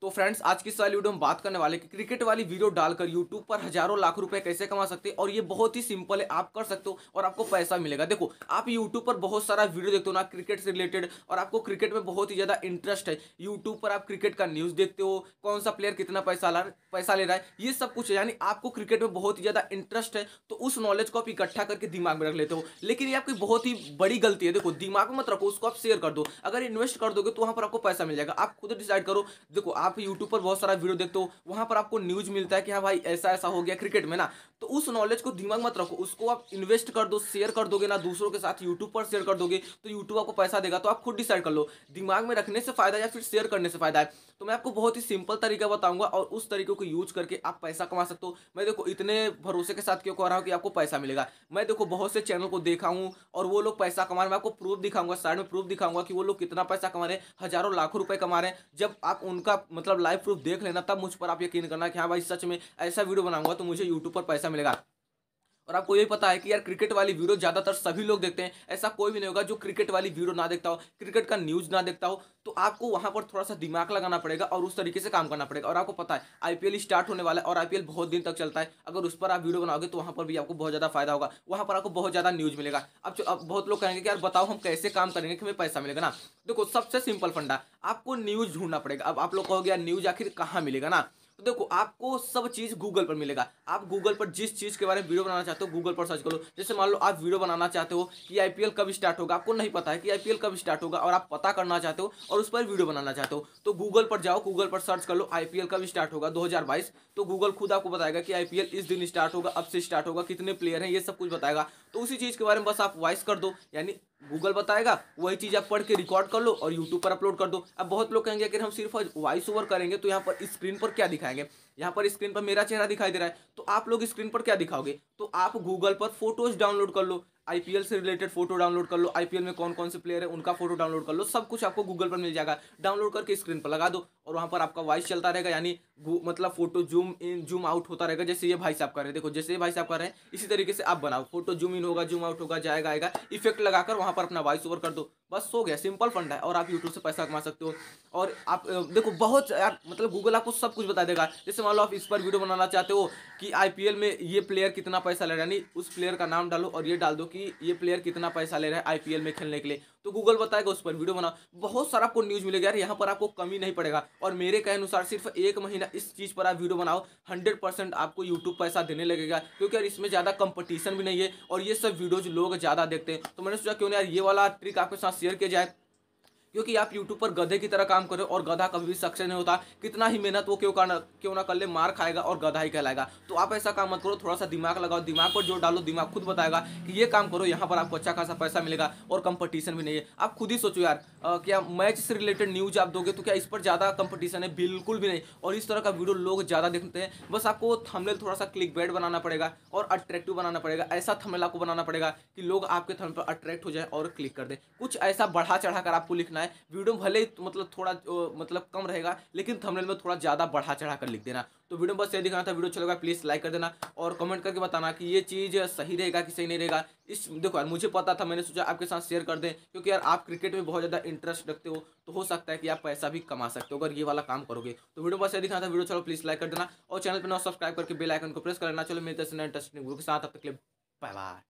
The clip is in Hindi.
तो फ्रेंड्स आज की इस वाली वीडियो में बात करने वाले कि क्रिकेट वाली वीडियो डालकर यूट्यूब पर हजारों लाख रुपए कैसे कमा सकते हैं और ये बहुत ही सिंपल है आप कर सकते हो और आपको पैसा मिलेगा देखो आप यूट्यूब पर बहुत सारा वीडियो देखते हो ना क्रिकेट से रिलेटेड और आपको क्रिकेट में बहुत ही ज़्यादा इंटरेस्ट है यूट्यूब पर आप क्रिकेट का न्यूज़ देखते हो कौन सा प्लेयर कितना पैसा ला पैसा ले रहा है ये सब कुछ यानी आपको क्रिकेट में बहुत ही ज़्यादा इंटरेस्ट है तो उस नॉलेज को आप इकट्ठा करके दिमाग में रख लेते हो लेकिन ये आपकी बहुत ही बड़ी गलती है देखो दिमाग में मत रखो उसको आप शेयर कर दो अगर इन्वेस्ट कर दोगे तो वहाँ पर आपको पैसा मिल जाएगा आप खुद डिसाइड करो देखो आप आप यूट्यूब पर बहुत सारा वीडियो देखते हो वहां पर आपको न्यूज़ मिलता है कि हाँ भाई ऐसा ऐसा हो गया क्रिकेट में ना तो उस नॉलेज को दिमाग मत रखो उसको आप इन्वेस्ट कर दो शेयर कर दोगे ना दूसरों के साथ यूट्यूब पर शेयर कर दोगे तो यूट्यूब आपको पैसा देगा तो आप खुद डिसाइड कर लो दिमाग में रखने से फ़ायदा या फिर शेयर करने से फ़ायदा है तो मैं आपको बहुत ही सिंपल तरीका बताऊंगा और उस तरीके को यूज करके आप पैसा कमा सकते हो मैं देखो इतने भरोसे के साथ क्यों कह रहा हूँ कि आपको पैसा मिलेगा मैं देखो बहुत से चैनल को देखा हूँ और वो लोग पैसा कमा रहे मैं आपको प्रूफ दिखाऊंगा साइड में प्रूफ दिखाऊंगा कि वो लोग कितना पैसा कमा रहे हैं हज़ारों लाखों रुपए कमा रहे हैं जब आप उनका मतलब लाइव प्रूफ देख लेना तब मुझ पर आप यकीन करना कि हाँ भाई सच में ऐसा वीडियो बनाऊंगा तो मुझे यूट्यूब पर पैसा मिलेगा और आपको ये पता है कि यार क्रिकेट वाली वीडियो ज़्यादातर सभी लोग देखते हैं ऐसा कोई भी नहीं होगा जो क्रिकेट वाली वीडियो ना देखता हो क्रिकेट का न्यूज़ ना देखता हो तो आपको वहाँ पर थोड़ा सा दिमाग लगाना पड़ेगा और उस तरीके से काम करना पड़ेगा और आपको पता है आईपीएल स्टार्ट होने वाला है और आईपीएल बहुत दिन तक चलता है अगर उस पर आप वीडियो बनाओगे तो वहाँ पर भी आपको बहुत ज़्यादा फायदा होगा वहाँ पर आपको बहुत ज़्यादा न्यूज़ मिलेगा अब, अब बहुत लोग कहेंगे कि यार बताओ हम कैसे काम करेंगे कि हमें पैसा मिलेगा ना देखो सबसे सिंपल फंडा आपको न्यूज़ ढूंढना पड़ेगा अब आप लोग कहोगे यार न्यूज़ आखिर कहाँ मिलेगा ना तो देखो आपको सब चीज़ गूगल पर मिलेगा आप गूगल पर जिस चीज़ के बारे में वीडियो बनाना चाहते हो गूगल पर सर्च करो जैसे मान लो आप वीडियो बनाना चाहते हो कि आईपीएल कब स्टार्ट होगा आपको नहीं पता है कि आईपीएल कब स्टार्ट होगा और आप पता करना चाहते हो और उस पर वीडियो बनाना चाहते हो तो गूगल पर जाओ गूगल पर सर्च कर लो आईपीएल कब स्टार्ट होगा दो तो गूगल खुद आपको बताएगा कि आईपीएल इस दिन स्टार्ट होगा अब से स्टार्ट होगा कितने प्लेयर हैं ये सब कुछ बताएगा तो उसी चीज़ के बारे में बस आप वॉइस कर दो यानी गूगल बताएगा वही चीज़ आप पढ़ के रिकॉर्ड कर लो और यूट्यूब पर अपलोड कर दो अब बहुत लोग कहेंगे अगर हम सिर्फ वॉइस ओवर करेंगे तो यहाँ पर स्क्रीन पर क्या दिखाएंगे यहाँ पर स्क्रीन पर मेरा चेहरा दिखाई दे रहा है तो आप लोग स्क्रीन पर क्या दिखाओगे तो आप गूगल पर फोटोज डाउनलोड कर लो आईपीएल से रिलेटेड फोटो डाउनलोड कर लो आईपीएल में कौन कौन से प्लेयर है उनका फोटो डाउनलोड कर लो सब कुछ आपको गूगल पर मिल जाएगा डाउनलोड करके स्क्रीन पर लगा दो और वहाँ पर आपका वॉइस चलता रहेगा यानी मतलब photo zoom in zoom out होता रहेगा जैसे ये भाई साहब कर रहे हैं देखो जैसे ये भाई साहब कर रहे हैं इसी तरीके से आप बनाओ फोटो जूम इन होगा जूम आउट होगा जाएगा आएगा इफेक्ट लगाकर वहाँ पर अपना वॉइस ओवर कर दो बस सो गया सिंपल फंड है और आप यूट्यूब से पैसा कमा सकते हो और आप देखो बहुत यार मतलब गूगल आपको सब कुछ बता देगा जैसे मान लो आप इस पर वीडियो बनाना चाहते हो कि आईपीएल में ये प्लेयर कितना पैसा ले रहा है यानी उस प्लेयर का नाम डालो और ये डाल दो कि ये प्लेयर कितना पैसा ले रहा है आईपीएल में खेलने के लिए तो गूगल बताएगा उस पर वीडियो बना बहुत सारा आपको न्यूज़ मिलेगा यार यहाँ पर आपको कमी नहीं पड़ेगा और मेरे कहे अनुसार सिर्फ एक महीना इस चीज़ पर आप वीडियो बनाओ हंड्रेड परसेंट आपको यूट्यूब पैसा देने लगेगा क्योंकि यार इसमें ज़्यादा कंपटीशन भी नहीं है और ये सब वीडियोज लोग ज़्यादा देखते हैं तो मैंने सोचा क्यों यार ये वाला ट्रिक आपके साथ शेयर किया जाए क्योंकि आप यूट्यूब पर गधे की तरह काम करो और गधा कभी भी सक्सेस नहीं होता कितना ही मेहनत वो क्यों करना क्यों ना कर ले मार खाएगा और गधा ही कहलाएगा तो आप ऐसा काम मत करो थोड़ा सा दिमाग लगाओ दिमाग पर जोर डालो दिमाग खुद बताएगा कि ये काम करो यहाँ पर आपको अच्छा खासा पैसा मिलेगा और कंपटीशन भी नहीं है आप खुद ही सोचो यार आ, क्या मैच से रिलेटेड न्यूज आप दोगे तो क्या इस पर ज़्यादा कंपटीशन है बिल्कुल भी नहीं और इस तरह का वीडियो लोग ज़्यादा देखते हैं बस आपको थमलेल थोड़ा सा क्लिक बैड बनाना पड़ेगा और अट्रैक्टिव बनाना पड़ेगा ऐसा थमलेल आपको बनाना पड़ेगा कि लोग आपके थमल पर अट्रैक्ट हो जाए और क्लिक कर दे कुछ ऐसा बढ़ा चढ़ा कर आपको लिखना रखना है वीडियो में भले ही मतलब थोड़ा मतलब कम रहेगा लेकिन थंबनेल में थोड़ा ज़्यादा बढ़ा चढ़ा कर लिख देना तो वीडियो में बस ये दिखाना था वीडियो अच्छा लगा प्लीज़ लाइक कर देना और कमेंट करके बताना कि ये चीज़ सही रहेगा कि सही नहीं रहेगा इस देखो यार मुझे पता था मैंने सोचा आपके साथ शेयर कर दें क्योंकि यार आप क्रिकेट में बहुत ज़्यादा इंटरेस्ट रखते हो तो हो सकता है कि आप पैसा भी कमा सकते हो अगर ये वाला काम करोगे तो वीडियो बस ये दिखाना था वीडियो चलो प्लीज़ लाइक कर देना और चैनल पर ना सब्सक्राइब करके बेलाइकन को प्रेस कर लेना चलो मेरे तरह से इंटरेस्टिंग ग्रुप के साथ अब तक बाय बाय